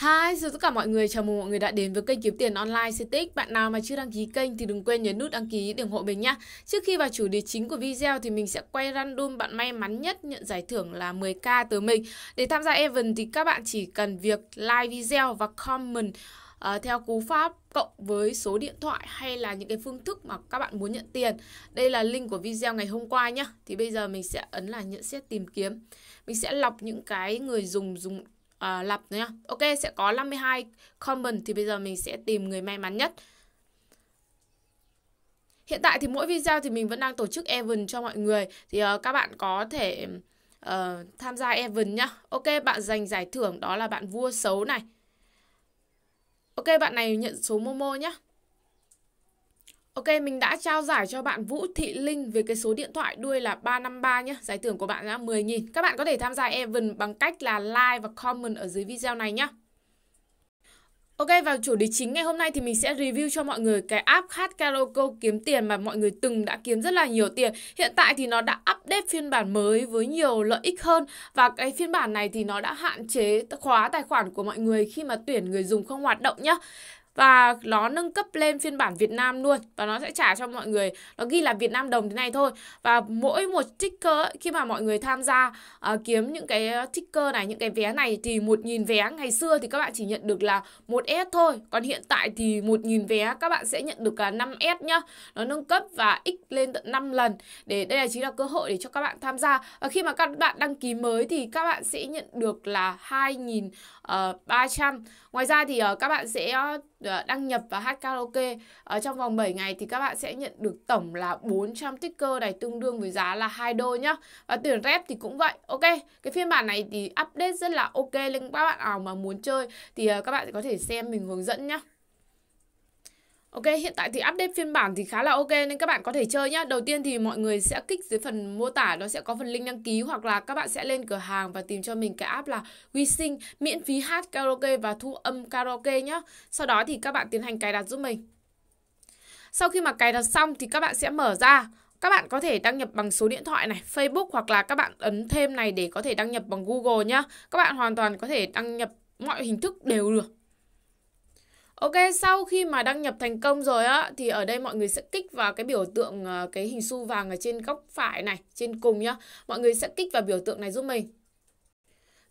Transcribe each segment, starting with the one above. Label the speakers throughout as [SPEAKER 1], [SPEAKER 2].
[SPEAKER 1] Hi, chào tất cả mọi người, chào mừng mọi người đã đến với kênh Kiếm Tiền Online CTX Bạn nào mà chưa đăng ký kênh thì đừng quên nhấn nút đăng ký để ủng hộ mình nhé Trước khi vào chủ đề chính của video thì mình sẽ quay random bạn may mắn nhất nhận giải thưởng là 10k từ mình Để tham gia event thì các bạn chỉ cần việc like video và comment uh, theo cú pháp cộng với số điện thoại hay là những cái phương thức mà các bạn muốn nhận tiền. Đây là link của video ngày hôm qua nhá. Thì bây giờ mình sẽ ấn là nhận xét tìm kiếm. Mình sẽ lọc những cái người dùng dùng à, lập nhá. Ok, sẽ có 52 comment thì bây giờ mình sẽ tìm người may mắn nhất. Hiện tại thì mỗi video thì mình vẫn đang tổ chức event cho mọi người thì uh, các bạn có thể uh, tham gia event nhá. Ok, bạn giành giải thưởng đó là bạn vua xấu này. Ok, bạn này nhận số Momo nhá. Ok, mình đã trao giải cho bạn Vũ Thị Linh về cái số điện thoại đuôi là 353 nhé. Giải thưởng của bạn là 10.000. Các bạn có thể tham gia Event bằng cách là like và comment ở dưới video này nhé. Ok, vào chủ đề chính ngày hôm nay thì mình sẽ review cho mọi người cái app hát karaoke kiếm tiền mà mọi người từng đã kiếm rất là nhiều tiền. Hiện tại thì nó đã update phiên bản mới với nhiều lợi ích hơn và cái phiên bản này thì nó đã hạn chế khóa tài khoản của mọi người khi mà tuyển người dùng không hoạt động nhé và nó nâng cấp lên phiên bản Việt Nam luôn và nó sẽ trả cho mọi người nó ghi là Việt Nam đồng thế này thôi và mỗi một ticker ấy, khi mà mọi người tham gia uh, kiếm những cái ticker này những cái vé này thì một nghìn vé ngày xưa thì các bạn chỉ nhận được là một s thôi còn hiện tại thì một nghìn vé các bạn sẽ nhận được là 5S nhá nó nâng cấp và x lên tận 5 lần để đây là chính là cơ hội để cho các bạn tham gia và khi mà các bạn đăng ký mới thì các bạn sẽ nhận được là hai nghìn ờ, ba trăm Ngoài ra thì ờ, các bạn sẽ ờ, ờ, đăng nhập vào hát karaoke ở trong vòng 7 ngày thì các bạn sẽ nhận được tổng là 400 ticker này tương đương với giá là 2 đô nhá. Và tuyển rep thì cũng vậy. Ok, cái phiên bản này thì update rất là ok nên các bạn nào mà muốn chơi thì các bạn có thể xem mình hướng dẫn nhá. Ok, hiện tại thì update phiên bản thì khá là ok nên các bạn có thể chơi nhá. Đầu tiên thì mọi người sẽ kích dưới phần mô tả nó sẽ có phần link đăng ký hoặc là các bạn sẽ lên cửa hàng và tìm cho mình cái app là WeSing miễn phí hát karaoke và thu âm karaoke nhá. Sau đó thì các bạn tiến hành cài đặt giúp mình. Sau khi mà cài đặt xong thì các bạn sẽ mở ra các bạn có thể đăng nhập bằng số điện thoại này, Facebook hoặc là các bạn ấn thêm này để có thể đăng nhập bằng Google nhá. Các bạn hoàn toàn có thể đăng nhập mọi hình thức đều được. Ok, sau khi mà đăng nhập thành công rồi á thì ở đây mọi người sẽ kích vào cái biểu tượng ờ, cái hình xu vàng ở trên góc phải này, trên cùng nhá. Mọi người sẽ kích vào biểu tượng này giúp mình.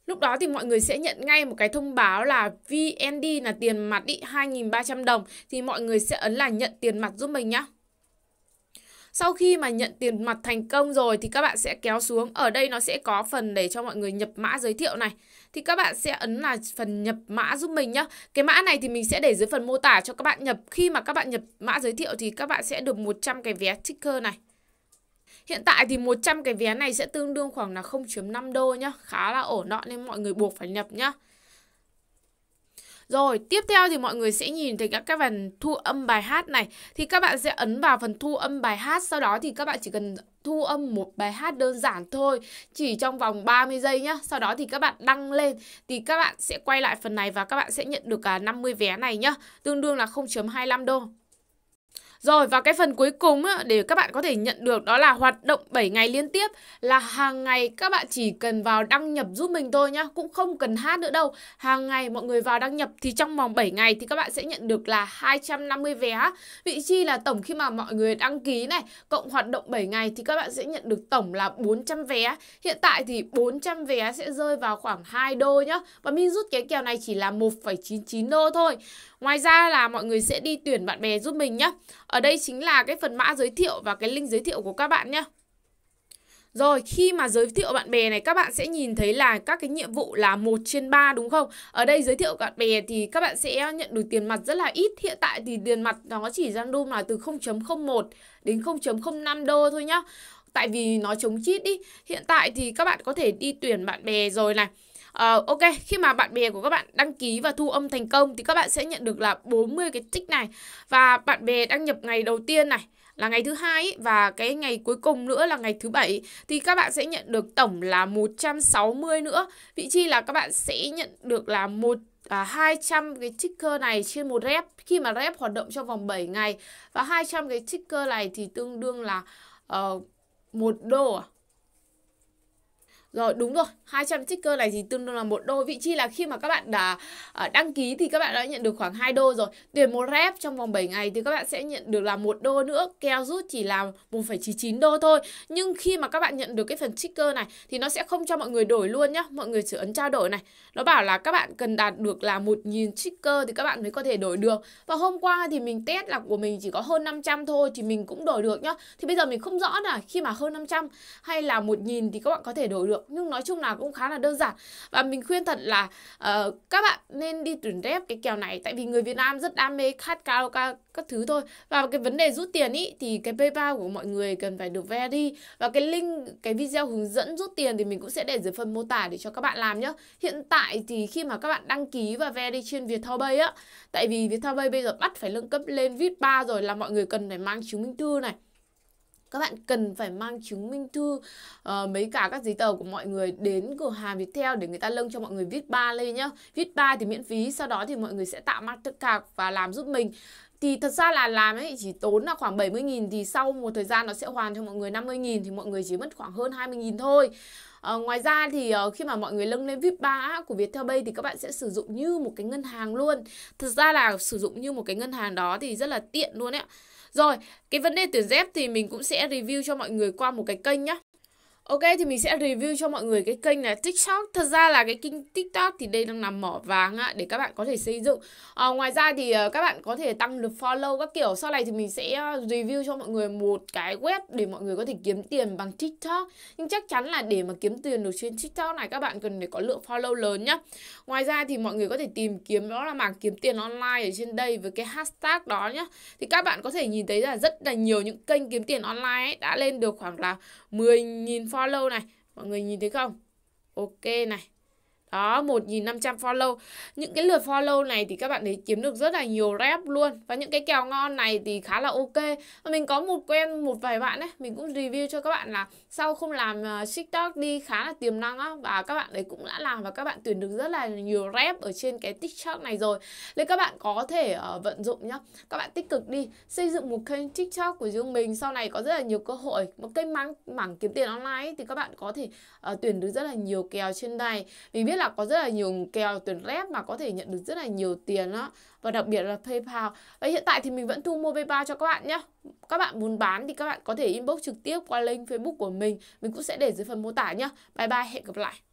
[SPEAKER 1] Lúc đó thì mọi người sẽ nhận ngay một cái thông báo là VND là tiền mặt ý 2.300 đồng thì mọi người sẽ ấn là nhận tiền mặt giúp mình nhá. Sau khi mà nhận tiền mặt thành công rồi thì các bạn sẽ kéo xuống. Ở đây nó sẽ có phần để cho mọi người nhập mã giới thiệu này. Thì các bạn sẽ ấn là phần nhập mã giúp mình nhá. Cái mã này thì mình sẽ để dưới phần mô tả cho các bạn nhập. Khi mà các bạn nhập mã giới thiệu thì các bạn sẽ được 100 cái vé ticker này. Hiện tại thì 100 cái vé này sẽ tương đương khoảng là 0.5 đô nhá. Khá là ổn đó nên mọi người buộc phải nhập nhá. Rồi, tiếp theo thì mọi người sẽ nhìn thấy các cái phần thu âm bài hát này. Thì các bạn sẽ ấn vào phần thu âm bài hát, sau đó thì các bạn chỉ cần thu âm một bài hát đơn giản thôi chỉ trong vòng 30 giây nhá sau đó thì các bạn đăng lên thì các bạn sẽ quay lại phần này và các bạn sẽ nhận được cả à, 50 vé này nhá tương đương là 0.25 đô rồi và cái phần cuối cùng á, để các bạn có thể nhận được đó là hoạt động 7 ngày liên tiếp là hàng ngày các bạn chỉ cần vào đăng nhập giúp mình thôi nhá, cũng không cần hát nữa đâu. Hàng ngày mọi người vào đăng nhập thì trong vòng 7 ngày thì các bạn sẽ nhận được là 250 vé. Vị chi là tổng khi mà mọi người đăng ký này cộng hoạt động 7 ngày thì các bạn sẽ nhận được tổng là 400 vé. Hiện tại thì 400 vé sẽ rơi vào khoảng 2 đô nhá. Và min rút cái kèo này chỉ là 1,99 đô thôi. Ngoài ra là mọi người sẽ đi tuyển bạn bè giúp mình nhé. Ở đây chính là cái phần mã giới thiệu và cái link giới thiệu của các bạn nhé. Rồi khi mà giới thiệu bạn bè này các bạn sẽ nhìn thấy là các cái nhiệm vụ là 1 trên 3 đúng không? Ở đây giới thiệu bạn bè thì các bạn sẽ nhận được tiền mặt rất là ít. Hiện tại thì tiền mặt nó chỉ random là từ 0.01 đến 0.05 đô thôi nhá. Tại vì nó chống chít đi. Hiện tại thì các bạn có thể đi tuyển bạn bè rồi này. Uh, ok, khi mà bạn bè của các bạn đăng ký và thu âm thành công thì các bạn sẽ nhận được là 40 cái tích này và bạn bè đăng nhập ngày đầu tiên này là ngày thứ hai và cái ngày cuối cùng nữa là ngày thứ bảy thì các bạn sẽ nhận được tổng là 160 nữa. Vị chi là các bạn sẽ nhận được là một à, 200 cái ticker này trên một rep khi mà rep hoạt động trong vòng 7 ngày và 200 cái ticker này thì tương đương là uh, đô à? Rồi đúng rồi, 200 sticker này thì tương đương là một đô. Vị chi là khi mà các bạn đã à, đăng ký thì các bạn đã nhận được khoảng 2 đô rồi. Tuyển một rep trong vòng 7 ngày thì các bạn sẽ nhận được là một đô nữa. Keo rút chỉ là 1,99 đô thôi. Nhưng khi mà các bạn nhận được cái phần sticker này thì nó sẽ không cho mọi người đổi luôn nhá. Mọi người chỉ ấn trao đổi này. Nó bảo là các bạn cần đạt được là 1.000 sticker thì các bạn mới có thể đổi được. Và hôm qua thì mình test là của mình chỉ có hơn 500 thôi thì mình cũng đổi được nhá. Thì bây giờ mình không rõ là khi mà hơn 500 hay là 1.000 thì các bạn có thể đổi được được nhưng nói chung là cũng khá là đơn giản và mình khuyên thật là uh, các bạn nên đi tuyển rep cái kèo này tại vì người Việt Nam rất đam mê khát karaoke các thứ thôi và cái vấn đề rút tiền ý thì cái PayPal của mọi người cần phải được ve đi và cái link cái video hướng dẫn rút tiền thì mình cũng sẽ để dưới phần mô tả để cho các bạn làm nhé hiện tại thì khi mà các bạn đăng ký và ve đi trên Bay á tại vì Bay bây giờ bắt phải nâng cấp lên VIP 3 rồi là mọi người cần phải mang chứng minh thư này các bạn cần phải mang chứng minh thư uh, mấy cả các giấy tờ của mọi người đến cửa hàng Viettel để người ta lâng cho mọi người viết ba lên nhá viết ba thì miễn phí sau đó thì mọi người sẽ tạo Mastercard và làm giúp mình thì thật ra là làm ấy chỉ tốn là khoảng 70.000 thì sau một thời gian nó sẽ hoàn cho mọi người 50.000 thì mọi người chỉ mất khoảng hơn 20.000 thôi. À, ngoài ra thì uh, khi mà mọi người lưng lên VIP 3 của Viettel Pay thì các bạn sẽ sử dụng như một cái ngân hàng luôn. Thật ra là sử dụng như một cái ngân hàng đó thì rất là tiện luôn ấy rồi, cái vấn đề tuyển dép thì mình cũng sẽ review cho mọi người qua một cái kênh nhá. Ok thì mình sẽ review cho mọi người cái kênh là TikTok Thật ra là cái kênh TikTok thì đây đang nằm mỏ vàng á, Để các bạn có thể xây dựng à, Ngoài ra thì ờ, các bạn có thể tăng được follow các kiểu Sau này thì mình sẽ ờ, review cho mọi người một cái web Để mọi người có thể kiếm tiền bằng TikTok Nhưng chắc chắn là để mà kiếm tiền được trên TikTok này Các bạn cần phải có lượng follow lớn nhá Ngoài ra thì mọi người có thể tìm kiếm Đó là mảng kiếm tiền online ở trên đây Với cái hashtag đó nhá Thì các bạn có thể nhìn thấy là rất là nhiều những kênh kiếm tiền online ấy, Đã lên được khoảng là 10.000 follow này mọi người nhìn thấy không ok này đó 1.500 follow những cái lượt follow này thì các bạn ấy kiếm được rất là nhiều rep luôn và những cái kèo ngon này thì khá là ok và mình có một quen một vài bạn ấy mình cũng review cho các bạn là sau không làm ờ, tiktok đi khá là tiềm năng á và các bạn ấy cũng đã làm và các bạn tuyển được rất là nhiều rep ở trên cái tiktok này rồi nên các bạn có thể uh, vận dụng nhá các bạn tích cực đi xây dựng một kênh tiktok của riêng mình sau này có rất là nhiều cơ hội một kênh mảng mảng kiếm tiền online ấy, thì các bạn có thể uh, tuyển được rất là nhiều kèo trên này mình biết là là có rất là nhiều kèo tuyển rep mà có thể nhận được rất là nhiều tiền đó và đặc biệt là PayPal. Và hiện tại thì mình vẫn thu mua PayPal cho các bạn nhé. Các bạn muốn bán thì các bạn có thể inbox trực tiếp qua link Facebook của mình, mình cũng sẽ để dưới phần mô tả nhé. Bye bye, hẹn gặp lại.